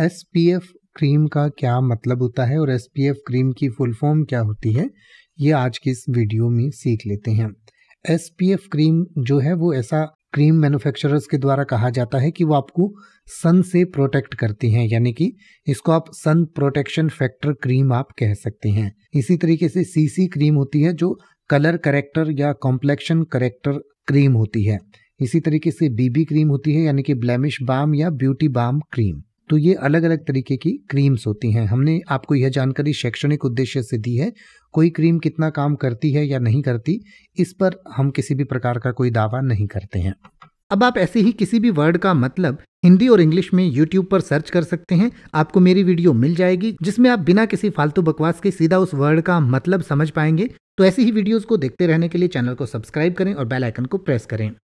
S P F cream का क्या मतलब होता है और एस पी एफ क्रीम की फुल फॉर्म क्या होती है ये आज की इस वीडियो में सीख लेते हैं एस पी एफ क्रीम जो है वो ऐसा क्रीम मैन्युफैक्चरर्स के द्वारा कहा जाता है कि वो आपको सन से प्रोटेक्ट करती हैं यानी कि इसको आप सन प्रोटेक्शन फैक्टर क्रीम आप कह सकते हैं इसी तरीके से सीसी क्रीम होती है जो कलर करेक्टर या कॉम्प्लेक्शन करेक्टर क्रीम होती है इसी तरीके से बीबी क्रीम होती है यानी कि ब्लैमिश बाम या ब्यूटी बाम क्रीम तो ये अलग अलग तरीके की क्रीम्स होती हैं हमने आपको यह जानकारी शैक्षणिक उद्देश्य से दी है कोई क्रीम कितना काम करती है या नहीं करती इस पर हम किसी भी प्रकार का कोई दावा नहीं करते हैं अब आप ऐसे ही किसी भी वर्ड का मतलब हिंदी और इंग्लिश में YouTube पर सर्च कर सकते हैं आपको मेरी वीडियो मिल जाएगी जिसमें आप बिना किसी फालतू बकवास के सीधा उस वर्ड का मतलब समझ पाएंगे तो ऐसी ही वीडियोस को देखते रहने के लिए चैनल को सब्सक्राइब करें और बेल आइकन को प्रेस करें